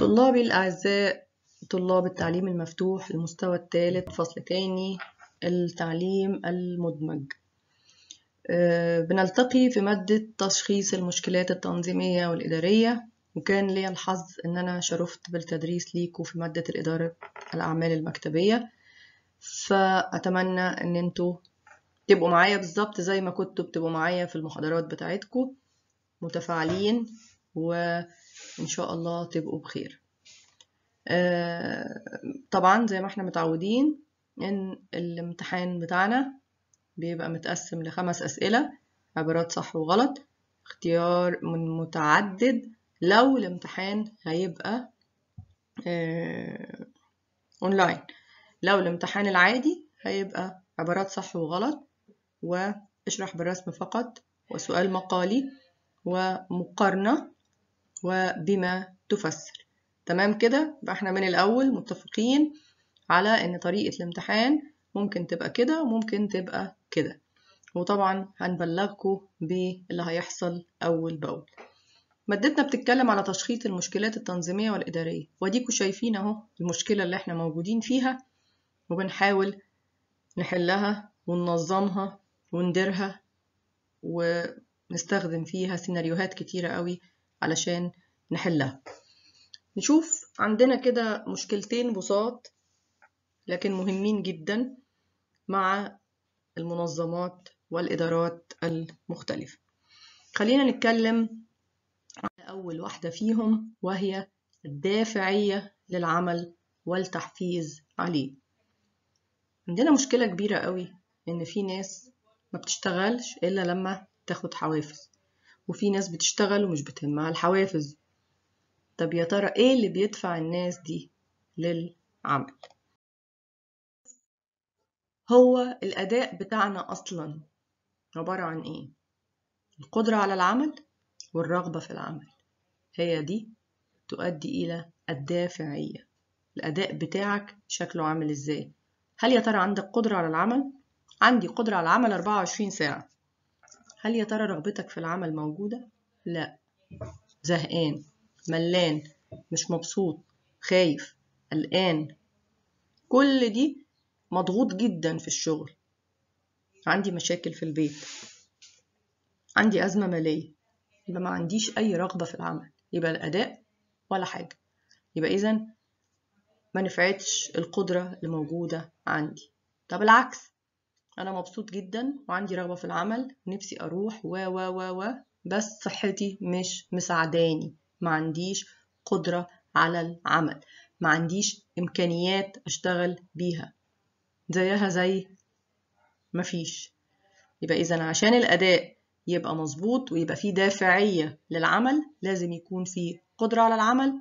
طلابي الأعزاء طلاب التعليم المفتوح المستوى الثالث فصل تاني التعليم المدمج آه، بنلتقي في مادة تشخيص المشكلات التنظيمية والإدارية وكان لي الحظ إن أنا شرفت بالتدريس ليكو في مادة الإدارة الأعمال المكتبية فأتمنى إن انتوا تبقوا معايا بالظبط زي ما كنتوا بتبقوا معايا في المحاضرات بتاعتكم متفاعلين و إن شاء الله تبقوا بخير آه، طبعا زي ما احنا متعودين إن الامتحان بتاعنا بيبقى متقسم لخمس أسئلة عبارات صح وغلط اختيار من متعدد لو الامتحان هيبقى اونلاين آه، لو الامتحان العادي هيبقى عبارات صح وغلط واشرح بالرسم فقط وسؤال مقالي ومقارنة وبما تفسر تمام كده يبقى احنا من الأول متفقين على إن طريقة الامتحان ممكن تبقى كده وممكن تبقى كده وطبعا هنبلغكم باللي هيحصل أول بأول مادتنا بتتكلم على تشخيص المشكلات التنظيمية والإدارية واديكوا شايفين أهو المشكلة اللي احنا موجودين فيها وبنحاول نحلها وننظمها ونديرها ونستخدم فيها سيناريوهات كتيرة قوي علشان نحلها نشوف عندنا كده مشكلتين بساط لكن مهمين جدا مع المنظمات والإدارات المختلفة خلينا نتكلم على أول واحدة فيهم وهي الدافعية للعمل والتحفيز عليه عندنا مشكلة كبيرة قوي إن في ناس ما بتشتغلش إلا لما تاخد حوافز وفي ناس بتشتغل ومش بتهمها الحوافز طب يا ترى ايه اللي بيدفع الناس دي للعمل هو الأداء بتاعنا أصلا عبارة عن إيه؟ القدرة على العمل والرغبة في العمل هي دي تؤدي إلى الدافعية الأداء بتاعك شكله عامل إزاي؟ هل يا ترى عندك قدرة على العمل؟ عندي قدرة على العمل 24 ساعة هل يا ترى رغبتك في العمل موجودة؟ لا زهقان ملان مش مبسوط خايف قلقان كل دي مضغوط جدا في الشغل عندي مشاكل في البيت عندي أزمة مالية يبقى ما عنديش أي رغبة في العمل يبقى الأداء ولا حاجة يبقى إذا ما نفعتش القدرة الموجودة عندي طب العكس انا مبسوط جدا وعندي رغبه في العمل نفسي اروح و و و و بس صحتي مش مساعداني ما عنديش قدره على العمل ما عنديش امكانيات اشتغل بيها زيها زي مفيش يبقى اذا عشان الاداء يبقى مظبوط ويبقى فيه دافعيه للعمل لازم يكون فيه قدره على العمل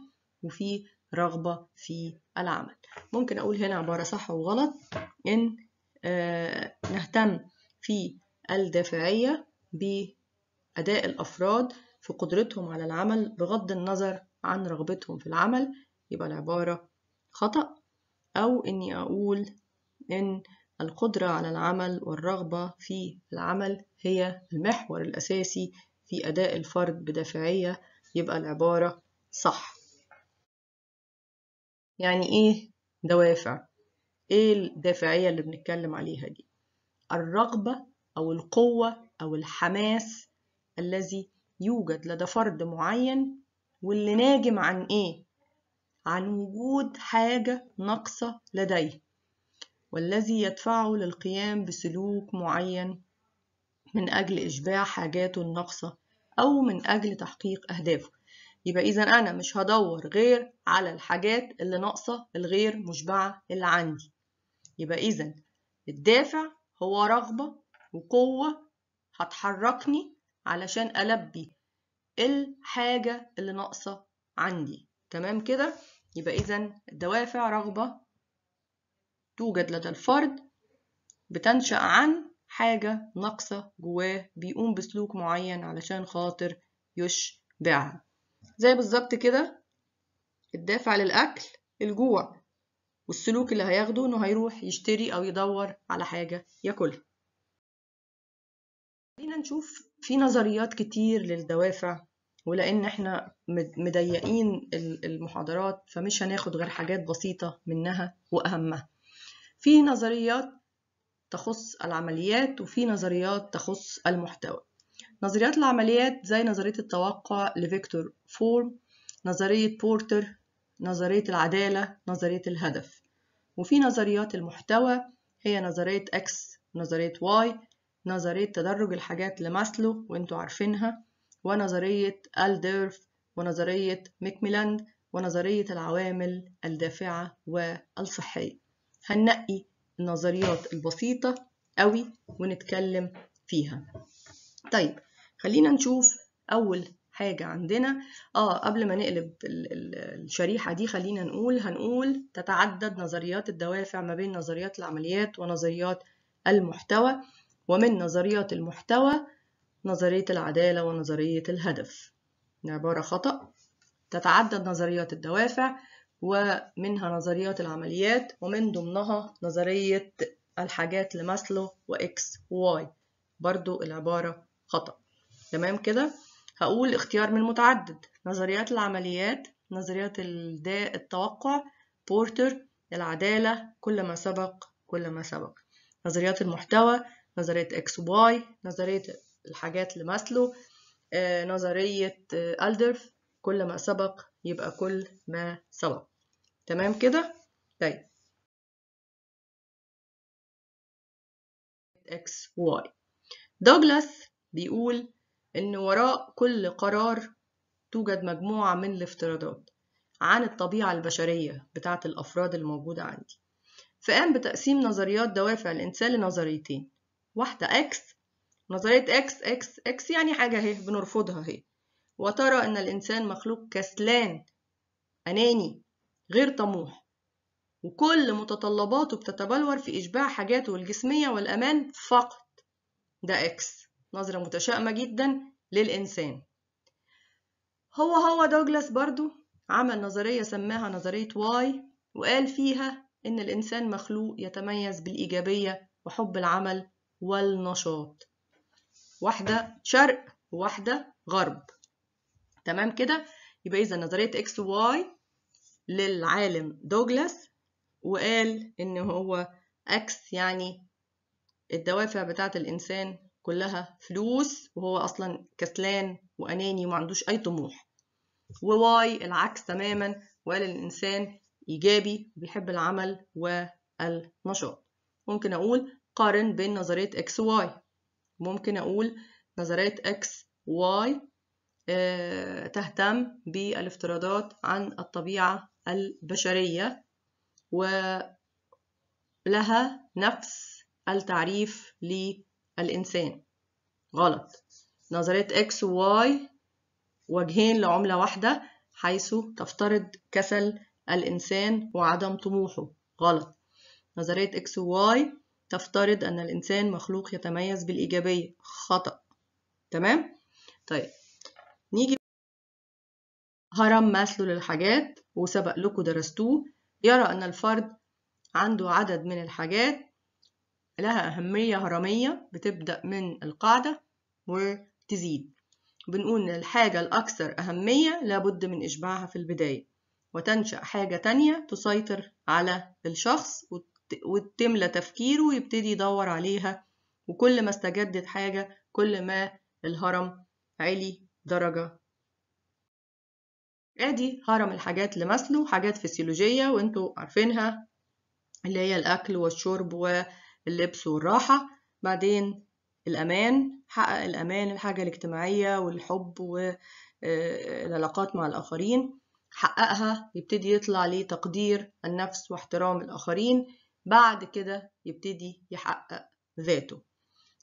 وفيه رغبه في العمل ممكن اقول هنا عباره صح وغلط ان آه، نهتم في الدافعية بأداء الأفراد في قدرتهم على العمل بغض النظر عن رغبتهم في العمل يبقى العبارة خطأ أو إني أقول إن القدرة على العمل والرغبة في العمل هي المحور الأساسي في أداء الفرد بدافعية يبقى العبارة صح يعني إيه دوافع؟ ايه الدافعية اللي بنتكلم عليها دي الرغبة أو القوة أو الحماس الذي يوجد لدى فرد معين واللي ناجم عن ايه عن وجود حاجة ناقصة لديه والذي يدفعه للقيام بسلوك معين من أجل إشباع حاجاته الناقصة أو من أجل تحقيق أهدافه يبقى إذا أنا مش هدور غير على الحاجات اللي ناقصة الغير مشبعة اللي عندي يبقى إذا الدافع هو رغبة وقوة هتحركني علشان ألبي الحاجة اللي ناقصة عندي تمام كده يبقى إذا الدوافع رغبة توجد لدى الفرد بتنشأ عن حاجة ناقصة جواه بيقوم بسلوك معين علشان خاطر يشبعها زي بالظبط كده الدافع للأكل الجوع والسلوك اللي هياخده إنه هيروح يشتري أو يدور على حاجة ياكلها خلينا نشوف في نظريات كتير للدوافع ولأن إحنا مضيقين المحاضرات فمش هناخد غير حاجات بسيطة منها وأهمها في نظريات تخص العمليات وفي نظريات تخص المحتوى نظريات العمليات زي نظرية التوقع لفيكتور فورم نظرية بورتر نظرية العدالة نظرية الهدف وفي نظريات المحتوى هي نظرية X نظرية Y نظرية تدرج الحاجات لماسلو وانتوا عارفينها ونظرية الديرف ونظرية ميكميلاند ونظرية العوامل الدافعة والصحية هننقي النظريات البسيطة قوي ونتكلم فيها طيب خلينا نشوف أول حاجة عندنا اه قبل ما نقلب الشريحة دي خلينا نقول هنقول تتعدد نظريات الدوافع ما بين نظريات العمليات ونظريات المحتوى ومن نظريات المحتوى نظرية العدالة ونظرية الهدف عبارة خطأ تتعدد نظريات الدوافع ومنها نظريات العمليات ومن ضمنها نظرية الحاجات لماسلو وإكس وواي برضو العبارة خطأ تمام كده هقول اختيار من متعدد نظريات العمليات نظريات الداء التوقع بورتر العدالة كل ما سبق كل ما سبق نظريات المحتوى نظرية اكس واي نظرية الحاجات لمسلو آه، نظرية آه، ألدرف كل ما سبق يبقى كل ما سبق تمام كده طيب اكس واي دوجلاس بيقول إن وراء كل قرار توجد مجموعة من الافتراضات عن الطبيعة البشرية بتاعة الأفراد الموجودة عندي فقام بتقسيم نظريات دوافع الإنسان لنظريتين واحدة إكس نظرية إكس إكس إكس يعني حاجة أهي بنرفضها أهي وترى أن الإنسان مخلوق كسلان أناني غير طموح وكل متطلباته بتتبلور في إشباع حاجاته الجسمية والأمان فقط ده إكس نظرة متشائمة جدا للإنسان هو هو دوجلاس برضو عمل نظرية سماها نظرية واي وقال فيها إن الإنسان مخلوق يتميز بالإيجابية وحب العمل والنشاط واحدة شرق وواحدة غرب تمام كده يبقى إذا نظرية إكس واي للعالم دوجلاس وقال إن هو أكس يعني الدوافع بتاعة الإنسان كلها فلوس وهو اصلا كسلان واناني وما عندوش اي طموح وواي العكس تماما وقال الانسان ايجابي وبيحب العمل والنشاط ممكن اقول قارن بين نظريه اكس واي ممكن اقول نظريه اكس واي آه، تهتم بالافتراضات عن الطبيعه البشريه ولها نفس التعريف ل الإنسان غلط نظرية X و Y وجهين لعملة واحدة حيث تفترض كسل الإنسان وعدم طموحه غلط نظرية X و Y تفترض أن الإنسان مخلوق يتميز بالإيجابية خطأ تمام؟ طيب نيجي هرم ماسلو للحاجات وسبق لكم درستوه يرى أن الفرد عنده عدد من الحاجات لها أهمية هرمية بتبدأ من القاعدة وتزيد بنقول إن الحاجة الأكثر أهمية لابد من إشباعها في البداية وتنشأ حاجة تانية تسيطر على الشخص وتملى تفكيره ويبتدي يدور عليها وكل ما استجدت حاجة كل ما الهرم علي درجة ادي هرم الحاجات اللي مثله حاجات فسيولوجية وانتوا عارفينها اللي هي الأكل والشرب اللبس والراحة بعدين الأمان حقق الأمان الحاجة الاجتماعية والحب والعلاقات آه، مع الآخرين حققها يبتدي يطلع ليه تقدير النفس واحترام الآخرين بعد كده يبتدي يحقق ذاته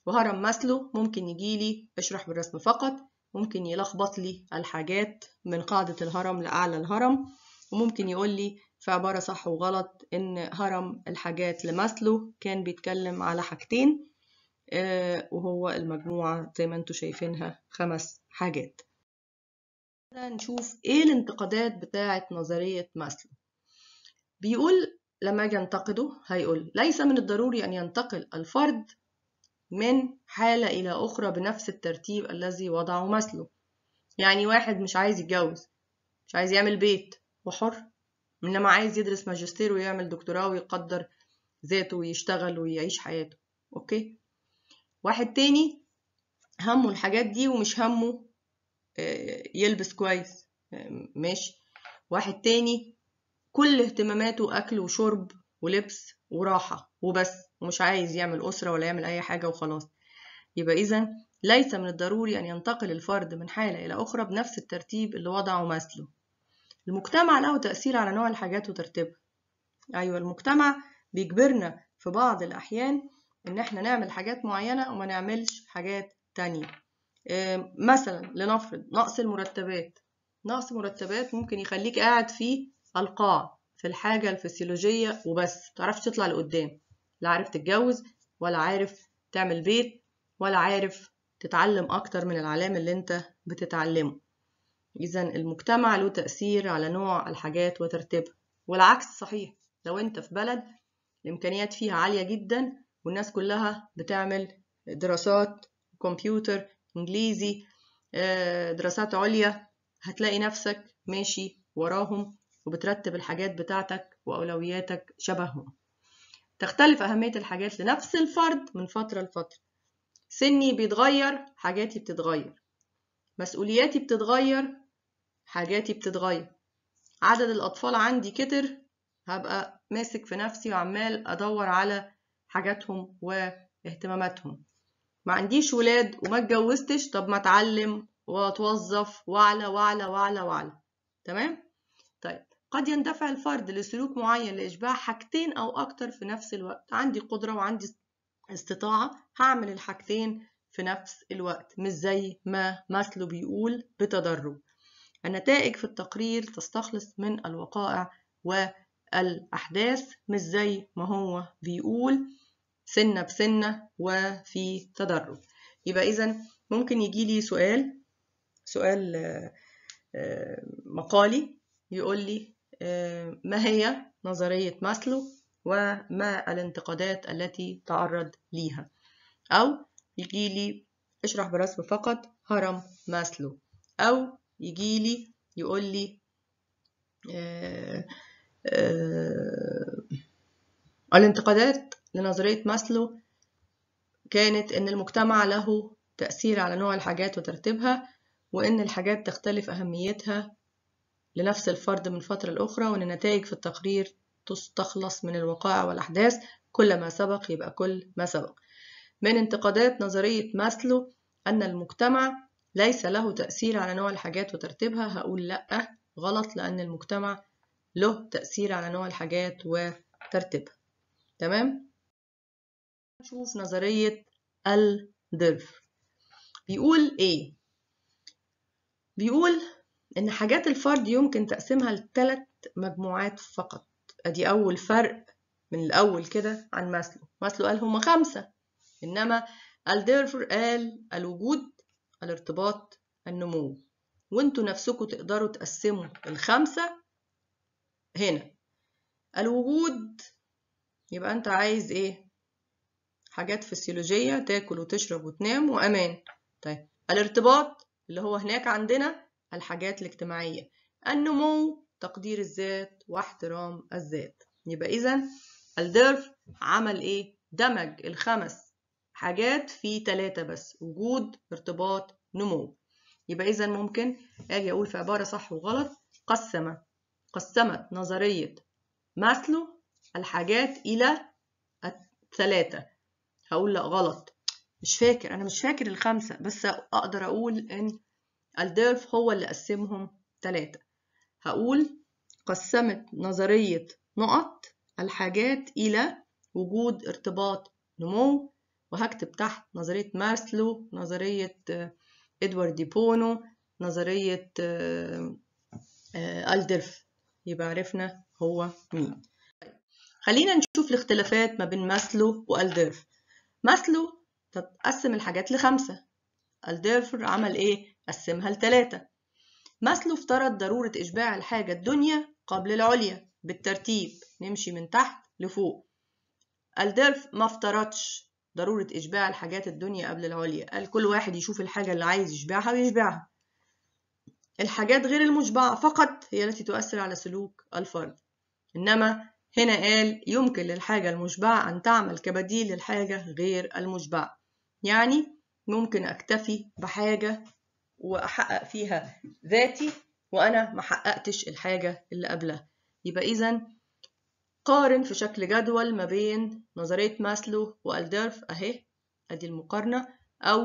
وهرم مثله ممكن يجيلي اشرح بالرسم فقط ممكن يلخبط لي الحاجات من قاعدة الهرم لأعلى الهرم وممكن يقول لي في عبارة صح وغلط إن هرم الحاجات لمثله كان بيتكلم على حاجتين آه، وهو المجموعة زي ما انتوا شايفينها خمس حاجات نشوف ايه الانتقادات بتاعة نظرية ماسلو بيقول لما اجي انتقده هيقول ليس من الضروري ان ينتقل الفرد من حالة إلى أخرى بنفس الترتيب الذي وضعه ماسلو يعني واحد مش عايز يتجوز مش عايز يعمل بيت وحر إنما عايز يدرس ماجستير ويعمل دكتوراه ويقدر ذاته ويشتغل ويعيش حياته اوكي واحد تاني همه الحاجات دي ومش همه آه، يلبس كويس آه، ماشي واحد تاني كل اهتماماته اكل وشرب ولبس وراحة وبس ومش عايز يعمل أسرة ولا يعمل أي حاجة وخلاص يبقى إذا ليس من الضروري أن ينتقل الفرد من حالة إلى أخرى بنفس الترتيب اللي وضعه ماسلو المجتمع له تأثير على نوع الحاجات وترتيبها أيوة المجتمع بيجبرنا في بعض الأحيان إن إحنا نعمل حاجات معينة وما نعملش حاجات تانية مثلا لنفرض نقص المرتبات نقص مرتبات ممكن يخليك قاعد في القاع في الحاجة الفسيولوجية وبس متعرفش تطلع لقدام لا عارف تتجوز ولا عارف تعمل بيت ولا عارف تتعلم أكتر من العلام اللي أنت بتتعلمه إذا المجتمع له تأثير على نوع الحاجات وترتيبها والعكس صحيح لو أنت في بلد الإمكانيات فيها عالية جدا والناس كلها بتعمل دراسات كمبيوتر إنجليزي آه، دراسات عليا هتلاقي نفسك ماشي وراهم وبترتب الحاجات بتاعتك وأولوياتك شبههم تختلف أهمية الحاجات لنفس الفرد من فترة لفترة سني بيتغير حاجاتي بتتغير مسؤولياتي بتتغير حاجاتي بتتغير عدد الأطفال عندي كتر هبقى ماسك في نفسي وعمال أدور على حاجاتهم واهتماماتهم ما عنديش ولاد وما اتجوزتش طب ما اتعلم واتوظف واعلى واعلى واعلى واعلى تمام طيب قد يندفع الفرد لسلوك معين لإشباع حاجتين أو أكتر في نفس الوقت عندي قدرة وعندي استطاعة هعمل الحاجتين في نفس الوقت مش زي ما ماسلو بيقول بتدرج النتائج في التقرير تستخلص من الوقائع والأحداث مش زي ما هو بيقول سنة بسنة وفي تدرج يبقى إذا ممكن يجي لي سؤال سؤال آه، مقالي يقول لي آه، ما هي نظرية ماسلو وما الانتقادات التي تعرض ليها أو يجي لي اشرح برسم فقط هرم ماسلو أو يجي لي يقول لي آآ آه، آآ آه، الانتقادات لنظرية ماسلو كانت إن المجتمع له تأثير على نوع الحاجات وترتيبها وإن الحاجات تختلف أهميتها لنفس الفرد من فترة لأخرى وإن النتائج في التقرير تستخلص من الوقائع والأحداث كل ما سبق يبقى كل ما سبق من انتقادات نظرية ماسلو أن المجتمع ليس له تأثير على نوع الحاجات وترتيبها هقول لأ غلط لأن المجتمع له تأثير على نوع الحاجات وترتيبها تمام؟ نشوف نظرية الدرف بيقول إيه؟ بيقول إن حاجات الفرد يمكن تقسيمها لثلاث مجموعات فقط أدي أول فرق من الأول كده عن ماسلو ماسلو قال هما خمسة إنما الديرفر قال الوجود الارتباط النمو وانتوا نفسكم تقدروا تقسموا الخمسة هنا الوجود يبقى انت عايز ايه حاجات فسيولوجية تاكل وتشرب وتنام وأمان طيب الارتباط اللي هو هناك عندنا الحاجات الاجتماعية النمو تقدير الذات واحترام الذات يبقى إذا الدرف عمل إيه؟ دمج الخمس حاجات في ثلاثة بس وجود ارتباط نمو يبقى إذا ممكن أجي أقول في عبارة صح وغلط قسم قسمت نظرية ماسلو الحاجات إلى الثلاثة هقول لا غلط مش فاكر أنا مش فاكر الخمسة بس أقدر أقول إن الديرف هو اللي قسمهم ثلاثة هقول قسمت نظرية نقط الحاجات إلى وجود ارتباط نمو وهكتب تحت نظرية مارسلو نظرية آه، إدوارد دي بونو نظرية آه، آه، ألدرف يبقى عرفنا هو مين خلينا نشوف الاختلافات ما بين ماسلو وألدرف ماسلو قسم الحاجات لخمسة ألدرف عمل إيه؟ قسمها لتلاتة ماسلو افترض ضرورة إشباع الحاجة الدنيا قبل العليا بالترتيب نمشي من تحت لفوق ألدرف ما افترضش ضرورة إشباع الحاجات الدنيا قبل العليا قال كل واحد يشوف الحاجة اللي عايز يشبعها ويشبعها الحاجات غير المشبعة فقط هي التي تؤثر على سلوك الفرد إنما هنا قال يمكن للحاجة المشبعة أن تعمل كبديل للحاجة غير المشبعة يعني ممكن أكتفي بحاجة وأحقق فيها ذاتي وأنا محققتش الحاجة اللي قبلها يبقى إذا قارن في شكل جدول ما بين نظرية ماسلو وألدرف أهي أدي المقارنة أو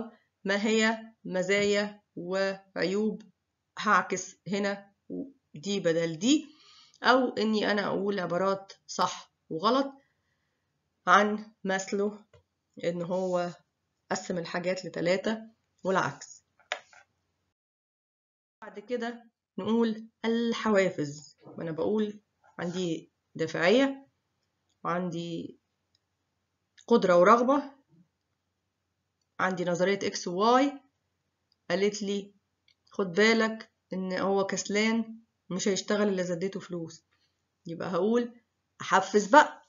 ما هي مزايا وعيوب هعكس هنا دي بدل دي أو إني أنا أقول عبارات صح وغلط عن ماسلو إن هو قسم الحاجات لتلاتة والعكس بعد كده نقول الحوافز وأنا بقول عندي دافعية وعندي قدرة ورغبة عندي نظرية اكس وواي قالت لي خد بالك ان هو كسلان مش هيشتغل الا زديته فلوس يبقى هقول احفز بقى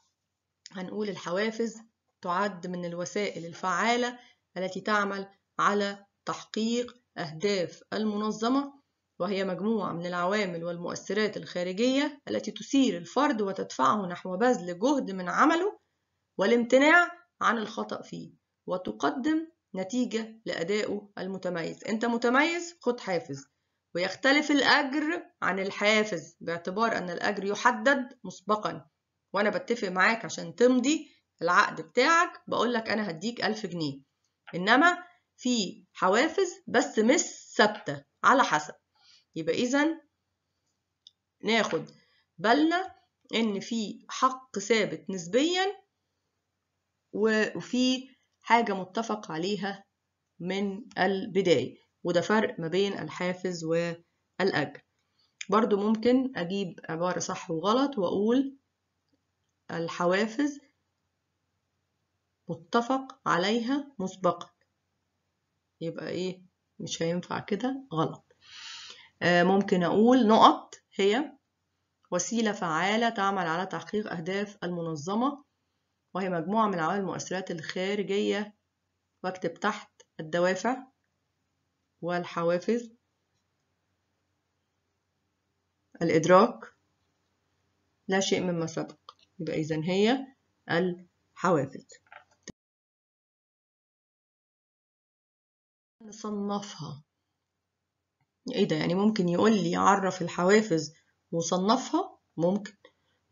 هنقول الحوافز تعد من الوسائل الفعالة التي تعمل على تحقيق أهداف المنظمة وهي مجموعة من العوامل والمؤثرات الخارجية التي تثير الفرد وتدفعه نحو بذل جهد من عمله والامتناع عن الخطأ فيه وتقدم نتيجة لأدائه المتميز أنت متميز خد حافز ويختلف الأجر عن الحافز باعتبار أن الأجر يحدد مسبقا وأنا بتفق معاك عشان تمضي العقد بتاعك بقول لك أنا هديك ألف جنيه إنما في حوافز بس مش ثابتة على حسب يبقى إذا ناخد بالنا إن في حق ثابت نسبيا وفي حاجة متفق عليها من البداية وده فرق ما بين الحافز والأجر برضو ممكن أجيب عبارة صح وغلط وأقول الحوافز متفق عليها مسبقا يبقى إيه مش هينفع كده غلط آه، ممكن أقول نقط هي وسيلة فعالة تعمل على تحقيق أهداف المنظمة وهي مجموعة من عوامل المؤثرات الخارجية واكتب تحت الدوافع والحوافز الإدراك لا شيء مما سبق يبقى إذن هي الحوافز نصنفها ايه ده يعني ممكن يقول لي عرف الحوافز وصنفها ممكن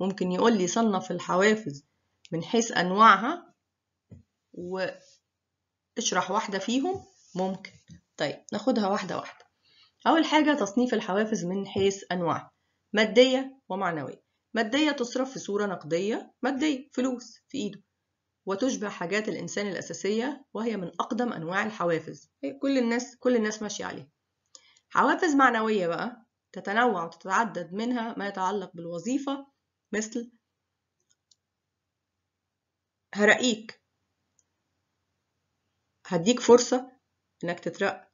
ممكن يقول لي صنف الحوافز من حيث انواعها واشرح واحده فيهم ممكن طيب ناخدها واحده واحده اول حاجه تصنيف الحوافز من حيث انواعها ماديه ومعنويه ماديه تصرف في صوره نقديه ماديه فلوس في ايده وتشبه حاجات الانسان الاساسيه وهي من اقدم انواع الحوافز إيه، كل الناس كل الناس ماشيه عليها حوافز معنوية بقى تتنوع وتتعدد منها ما يتعلق بالوظيفة مثل هرقيك هديك فرصة إنك تترقى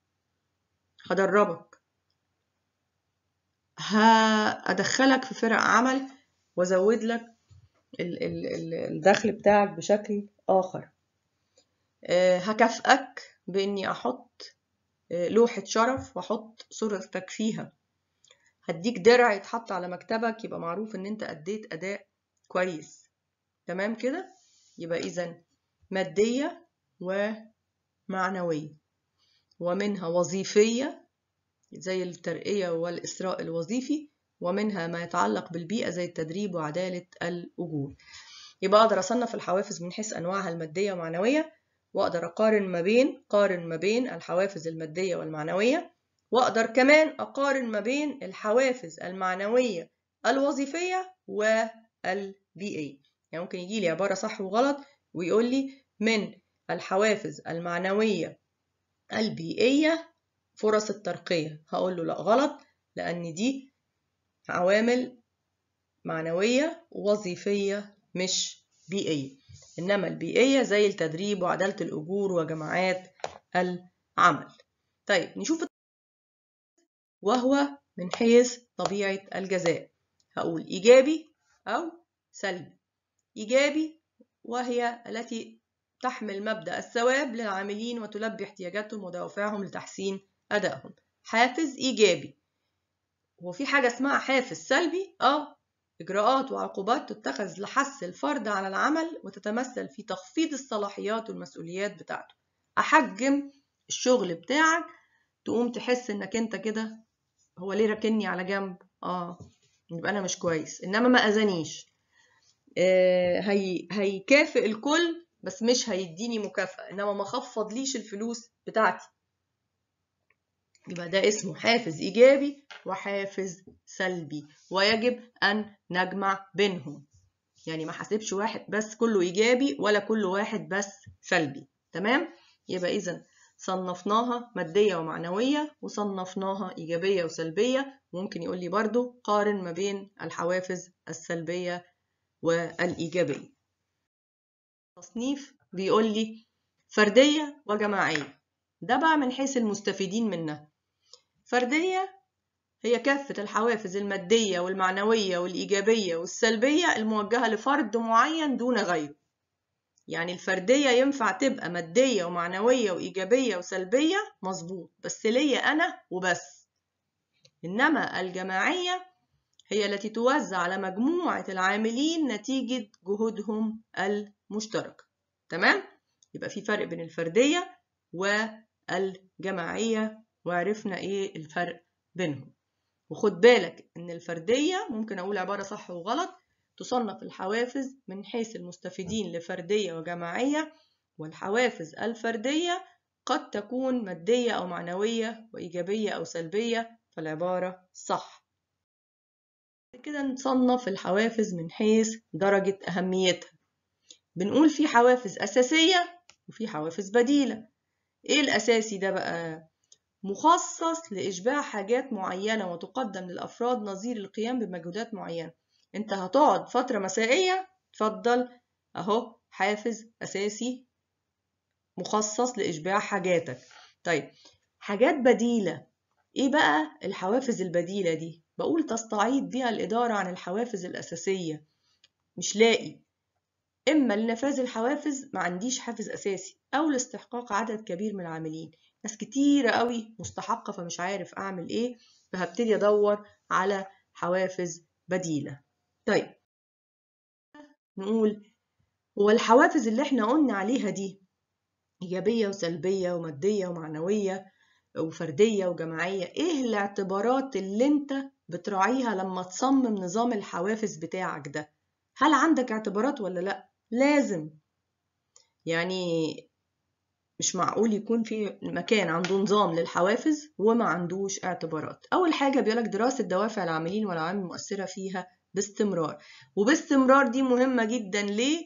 هدربك هأدخلك في فرق عمل وأزود لك الدخل بتاعك بشكل آخر آه، هكافئك بإني أحط لوحة شرف وأحط صورتك فيها هديك درع يتحط على مكتبك يبقى معروف إن أنت أديت أداء كويس تمام كده يبقى إذا مادية ومعنوية ومنها وظيفية زي الترقية والإسراء الوظيفي ومنها ما يتعلق بالبيئة زي التدريب وعدالة الأجور يبقى أقدر أصنف الحوافز من حيث أنواعها المادية ومعنوية واقدر اقارن ما بين قارن ما بين الحوافز الماديه والمعنويه واقدر كمان اقارن ما بين الحوافز المعنويه الوظيفيه والبيئيه يعني ممكن يجي لي عباره صح وغلط ويقول لي من الحوافز المعنويه البيئيه فرص الترقيه هقول له لا غلط لان دي عوامل معنويه وظيفيه مش بيئيه إنما البيئية زي التدريب وعدالة الأجور وجماعات العمل طيب نشوف وهو من حيث طبيعة الجزاء هقول إيجابي أو سلبي إيجابي وهي التي تحمل مبدأ الثواب للعاملين وتلبي احتياجاتهم ودوافعهم لتحسين أدائهم حافز إيجابي هو في حاجة اسمها حافز سلبي؟ آه إجراءات وعقوبات تتخذ لحث الفرد على العمل وتتمثل في تخفيض الصلاحيات والمسؤوليات بتاعته أحجم الشغل بتاعك تقوم تحس إنك أنت كده هو ليه راكني على جنب آه يبقى أنا مش كويس إنما ما أذانيش آه هي هيكافئ الكل بس مش هيديني مكافأة إنما ما ليش الفلوس بتاعتي يبقى ده اسمه حافز إيجابي وحافز سلبي ويجب أن نجمع بينهم يعني ما حاسبش واحد بس كله إيجابي ولا كل واحد بس سلبي تمام؟ يبقى إذا صنفناها مادية ومعنوية وصنفناها إيجابية وسلبية ممكن يقول لي برضو قارن ما بين الحوافز السلبية والإيجابية تصنيف بيقول لي فردية وجماعية ده بقى من حيث المستفيدين منها فردية هي كافة الحوافز المادية والمعنوية والإيجابية والسلبية الموجهة لفرد معين دون غيره يعني الفردية ينفع تبقى مادية ومعنوية وإيجابية وسلبية مظبوط بس ليا أنا وبس إنما الجماعية هي التي توزع على مجموعة العاملين نتيجة جهودهم المشتركة تمام؟ يبقى في فرق بين الفردية والجماعية وعرفنا ايه الفرق بينهم وخد بالك ان الفردية ممكن اقول عبارة صح وغلط تصنف الحوافز من حيث المستفيدين لفردية وجماعية والحوافز الفردية قد تكون مادية أو معنوية وإيجابية أو سلبية فالعبارة صح كده نصنف الحوافز من حيث درجة أهميتها بنقول في حوافز أساسية وفي حوافز بديلة إيه الأساسي ده بقى مخصص لإشباع حاجات معينة وتقدم للأفراد نظير القيام بمجهودات معينة أنت هتقعد فترة مسائية تفضل أهو حافز أساسي مخصص لإشباع حاجاتك طيب حاجات بديلة إيه بقى الحوافز البديلة دي؟ بقول تستعيد بيها الإدارة عن الحوافز الأساسية مش لاقي إما لنفاذ الحوافز ما عنديش حافز أساسي أو لاستحقاق عدد كبير من العاملين ناس كتيرة قوي مستحقة فمش عارف أعمل إيه فهبتدي أدور على حوافز بديلة طيب نقول هو الحوافز اللي احنا قلنا عليها دي إيجابية وسلبية ومادية ومعنوية وفردية وجماعية إيه الاعتبارات اللي أنت بتراعيها لما تصمم نظام الحوافز بتاعك ده هل عندك اعتبارات ولا لأ؟ لازم يعني مش معقول يكون في مكان عنده نظام للحوافز وما عندوش اعتبارات اول حاجه بيقولك دراسه دوافع العاملين والعوامل المؤثره فيها باستمرار وباستمرار دي مهمه جدا ليه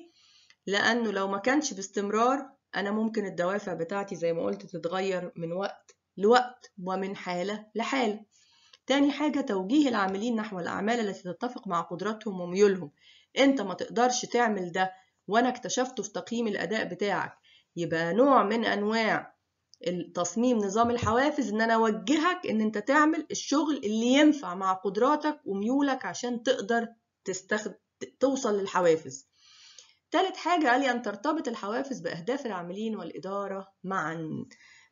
لانه لو ما كانش باستمرار انا ممكن الدوافع بتاعتي زي ما قلت تتغير من وقت لوقت ومن حاله لحاله تاني حاجه توجيه العاملين نحو الاعمال التي تتفق مع قدراتهم وميولهم انت ما تقدرش تعمل ده وانا اكتشفته في تقييم الاداء بتاعك يبقى نوع من انواع تصميم نظام الحوافز ان انا اوجهك ان انت تعمل الشغل اللي ينفع مع قدراتك وميولك عشان تقدر تستخد... توصل للحوافز ثالث حاجة قال لي أن ترتبط الحوافز بأهداف العاملين والإدارة معا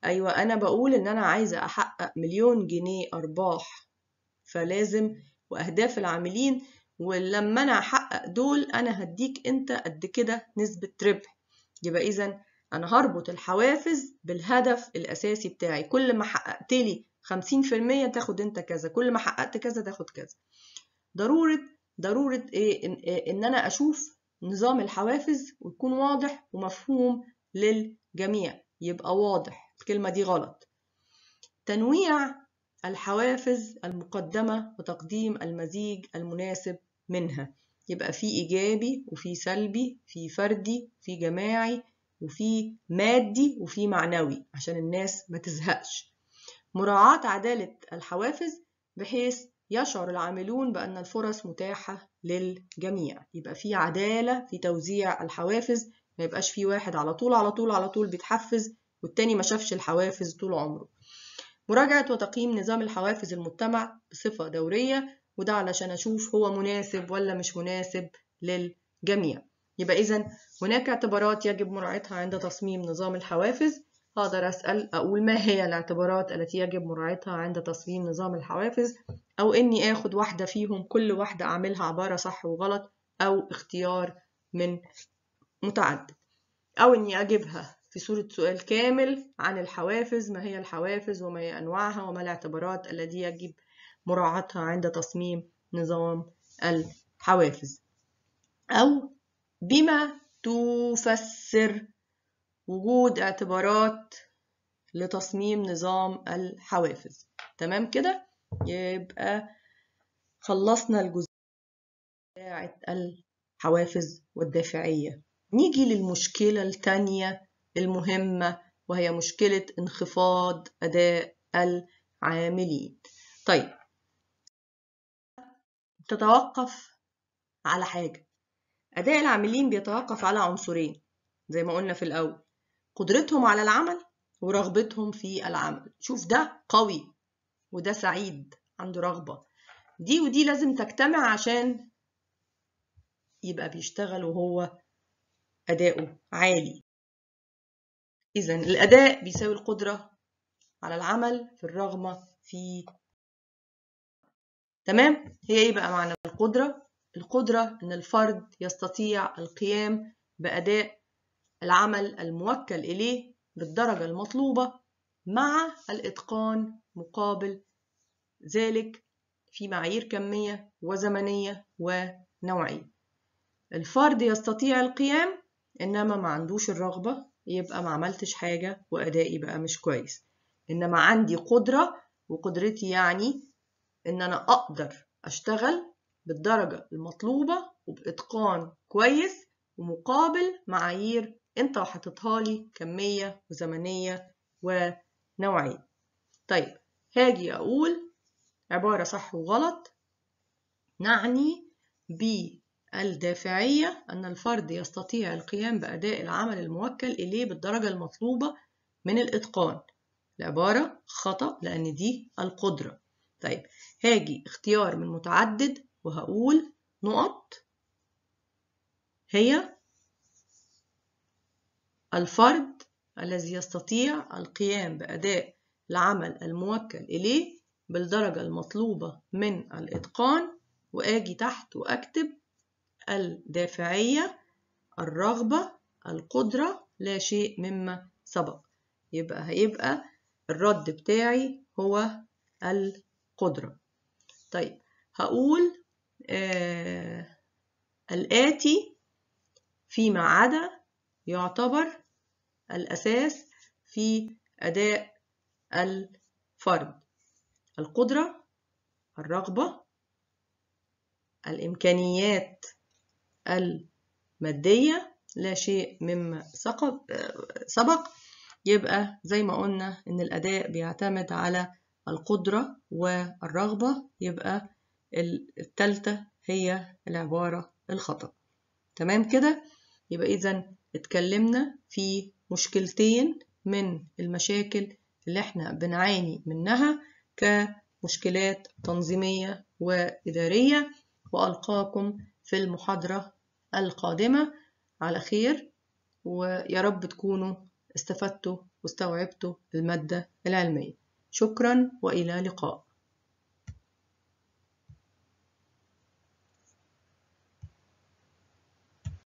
أيوة أنا بقول إن أنا عايزة أحقق مليون جنيه أرباح فلازم وأهداف العاملين ولما أنا أحقق دول أنا هديك أنت قد كده نسبة ربح يبقى إذا أنا هربط الحوافز بالهدف الأساسي بتاعي كل ما حققت لي 50% تاخد أنت كذا كل ما حققت كذا تاخد كذا ضرورة ضرورة إيه إن, إيه؟ إن أنا أشوف نظام الحوافز ويكون واضح ومفهوم للجميع يبقى واضح الكلمة دي غلط تنويع الحوافز المقدمة وتقديم المزيج المناسب منها يبقى في إيجابي وفي سلبي في فردي في جماعي وفي مادي وفي معنوي عشان الناس ما تزهقش مراعاة عدالة الحوافز بحيث يشعر العاملون بأن الفرص متاحة للجميع يبقى في عدالة في توزيع الحوافز ما يبقاش في واحد على طول على طول على طول بيتحفز والتاني ما شافش الحوافز طول عمره مراجعة وتقييم نظام الحوافز المجتمع بصفة دورية وده علشان أشوف هو مناسب ولا مش مناسب للجميع يبقى إذا هناك اعتبارات يجب مراعاتها عند تصميم نظام الحوافز هقدر أسأل أقول ما هي الاعتبارات التي يجب مراعاتها عند تصميم نظام الحوافز أو إني آخد واحدة فيهم كل واحدة أعملها عبارة صح وغلط أو اختيار من متعدد أو إني أجيبها في صورة سؤال كامل عن الحوافز ما هي الحوافز وما هي أنواعها وما الاعتبارات التي يجب مراعاتها عند تصميم نظام الحوافز أو بما تفسر وجود اعتبارات لتصميم نظام الحوافز تمام كده يبقى خلصنا الجزء بتاعة الحوافز والدافعية نيجي للمشكلة التانية المهمة وهي مشكلة انخفاض أداء العاملين طيب تتوقف على حاجة أداء العاملين بيتوقف على عنصرين زي ما قلنا في الأول قدرتهم على العمل ورغبتهم في العمل شوف ده قوي وده سعيد عنده رغبة دي ودي لازم تجتمع عشان يبقى بيشتغل وهو أداؤه عالي إذا الأداء بيساوي القدرة على العمل في الرغبة في تمام هي إيه بقى معنى القدرة القدرة أن الفرد يستطيع القيام بأداء العمل الموكل إليه بالدرجة المطلوبة مع الإتقان مقابل ذلك في معايير كمية وزمنية ونوعية الفرد يستطيع القيام إنما ما عندوش الرغبة يبقى ما عملتش حاجة وأدائي بقى مش كويس إنما عندي قدرة وقدرتي يعني إن أنا أقدر أشتغل بالدرجة المطلوبة وبإتقان كويس ومقابل معايير انت حاططها لي كمية وزمنية ونوعية طيب هاجي أقول عبارة صح وغلط نعني بالدافعية أن الفرد يستطيع القيام بأداء العمل الموكل إليه بالدرجة المطلوبة من الإتقان العبارة خطأ لأن دي القدرة طيب هاجي اختيار من متعدد وهقول نقط هي الفرد الذي يستطيع القيام بأداء العمل الموكل إليه بالدرجة المطلوبة من الإتقان وآجي تحت وأكتب الدافعية الرغبة القدرة لا شيء مما سبق يبقى هيبقى الرد بتاعي هو القدرة طيب هقول آه، الآتي فيما عدا يعتبر الأساس في أداء الفرد القدرة الرغبة الإمكانيات المادية لا شيء مما سبق يبقى زي ما قلنا إن الأداء بيعتمد على القدرة والرغبة يبقى الثالثة هي العبارة الخطأ تمام كده يبقى إذا اتكلمنا في مشكلتين من المشاكل اللي احنا بنعاني منها كمشكلات تنظيمية وإدارية وألقاكم في المحاضرة القادمة على خير ويا رب تكونوا استفدتوا واستوعبتوا المادة العلمية شكرا وإلى لقاء